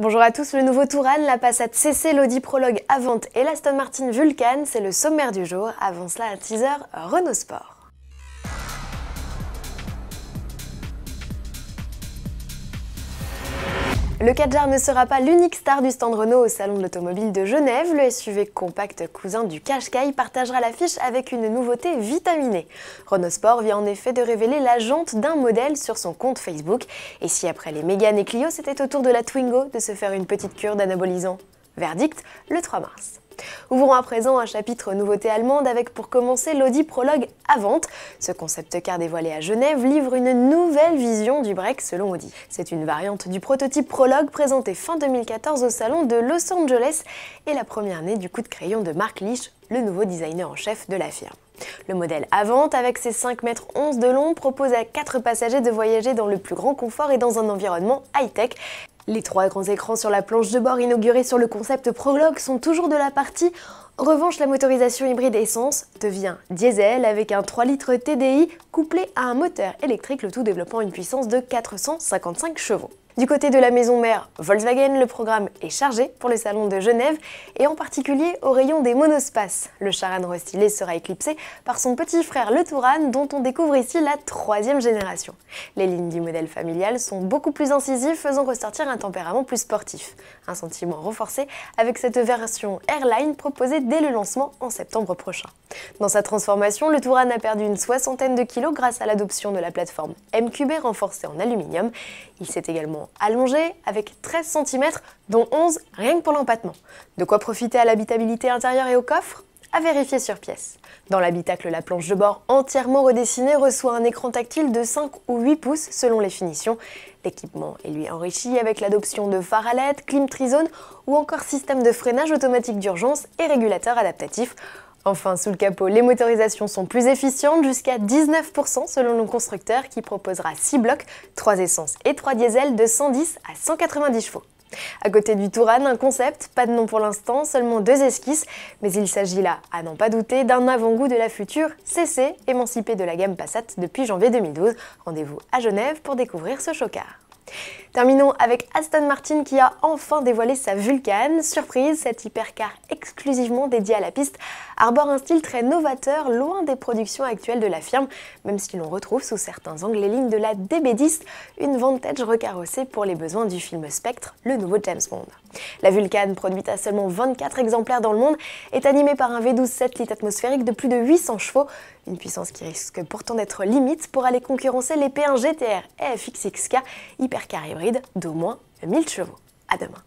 Bonjour à tous, le nouveau Touran, la Passat CC, l'Audi Prologue Avant et l'Aston Martin Vulcan, c'est le sommaire du jour. Avant cela, un teaser Renault Sport. Le Kadjar ne sera pas l'unique star du stand Renault au Salon de l'Automobile de Genève. Le SUV compact cousin du Qashqai partagera l'affiche avec une nouveauté vitaminée. Renault Sport vient en effet de révéler la jante d'un modèle sur son compte Facebook. Et si après les Mégane et Clio, c'était au tour de la Twingo de se faire une petite cure d'anabolisant Verdict le 3 mars. Ouvrons à présent un chapitre nouveauté allemande avec pour commencer l'Audi Prologue Avant. Ce concept car dévoilé à Genève livre une nouvelle vision du break selon Audi. C'est une variante du prototype Prologue présenté fin 2014 au salon de Los Angeles et la première année du coup de crayon de Marc Lisch, le nouveau designer en chef de la firme. Le modèle Avant, avec ses 5 mètres 11 de long, propose à 4 passagers de voyager dans le plus grand confort et dans un environnement high-tech. Les trois grands écrans sur la planche de bord inaugurés sur le concept Prologue sont toujours de la partie. En revanche, la motorisation hybride essence devient diesel avec un 3 litres TDI couplé à un moteur électrique, le tout développant une puissance de 455 chevaux. Du côté de la maison mère Volkswagen, le programme est chargé pour le salon de Genève et en particulier au rayon des monospaces. Le Charan restylé sera éclipsé par son petit frère le Touran dont on découvre ici la troisième génération. Les lignes du modèle familial sont beaucoup plus incisives faisant ressortir un tempérament plus sportif. Un sentiment renforcé avec cette version Airline proposée dès le lancement en septembre prochain. Dans sa transformation, le Touran a perdu une soixantaine de kilos grâce à l'adoption de la plateforme MQB renforcée en aluminium. Il s'est également allongé avec 13 cm, dont 11 rien que pour l'empattement. De quoi profiter à l'habitabilité intérieure et au coffre à vérifier sur pièce. Dans l'habitacle, la planche de bord entièrement redessinée reçoit un écran tactile de 5 ou 8 pouces selon les finitions. L'équipement est lui enrichi avec l'adoption de phares à LED, clim trizone ou encore système de freinage automatique d'urgence et régulateur adaptatif. Enfin, sous le capot, les motorisations sont plus efficientes, jusqu'à 19% selon le constructeur qui proposera 6 blocs, 3 essences et 3 diesels de 110 à 190 chevaux. À côté du Touran, un concept, pas de nom pour l'instant, seulement deux esquisses, mais il s'agit là, à n'en pas douter, d'un avant-goût de la future CC, émancipée de la gamme Passat depuis janvier 2012. Rendez-vous à Genève pour découvrir ce chocard. Terminons avec Aston Martin qui a enfin dévoilé sa Vulcan. Surprise, cet hypercar exclusivement dédié à la piste arbore un style très novateur, loin des productions actuelles de la firme, même si l'on retrouve sous certains angles les lignes de la DB10, une Vantage recarrossée pour les besoins du film Spectre, le nouveau James Bond. La Vulcan, produite à seulement 24 exemplaires dans le monde, est animée par un V12 7 litres atmosphérique de plus de 800 chevaux, une puissance qui risque pourtant d'être limite pour aller concurrencer les P1 GTR et FXXK hyper car hybride d'au moins 1000 chevaux. À demain.